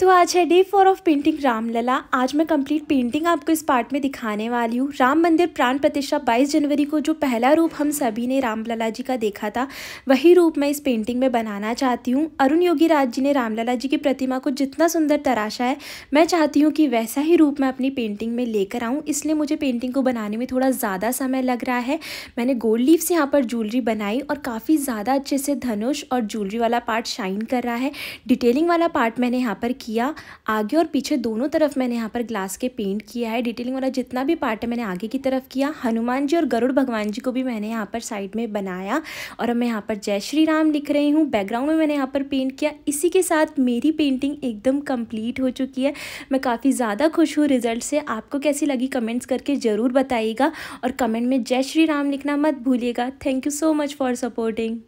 तो आज है day four of painting Ramlalla आज मैं कंप्लीट पेंटिंग आपको इस पार्ट में दिखाने वाली हूँ राम मंदिर प्राण प्रतिष्ठा 22 जनवरी को जो पहला रूप हम सभी ने रामलला जी का देखा था वही रूप मैं इस पेंटिंग में बनाना चाहती हूँ अरुण योगी राज जी ने रामलला जी की प्रतिमा को जितना सुंदर तराशा है मैं चाहती हूँ कि वैसा ही रूप मैं अपनी पेंटिंग में लेकर आऊँ इसलिए मुझे पेंटिंग को बनाने में थोड़ा ज़्यादा समय लग रहा है मैंने गोल्ड लीव से यहाँ पर ज्वेलरी बनाई और काफ़ी ज़्यादा अच्छे से धनुष और ज्वेलरी वाला पार्ट शाइन कर रहा है डिटेलिंग वाला पार्ट मैंने यहाँ पर किया आगे और पीछे दोनों तरफ मैंने यहाँ पर ग्लास के पेंट किया है डिटेलिंग वाला जितना भी पार्ट है मैंने आगे की तरफ किया हनुमान जी और गरुड़ भगवान जी को भी मैंने यहाँ पर साइड में बनाया और अब मैं यहाँ पर जय श्री राम लिख रही हूँ बैकग्राउंड में मैंने यहाँ पर पेंट किया इसी के साथ मेरी पेंटिंग एकदम कम्प्लीट हो चुकी है मैं काफ़ी ज़्यादा खुश हूँ रिजल्ट से आपको कैसी लगी कमेंट्स करके ज़रूर बताइएगा और कमेंट में जय श्री राम लिखना मत भूलिएगा thank you so much for supporting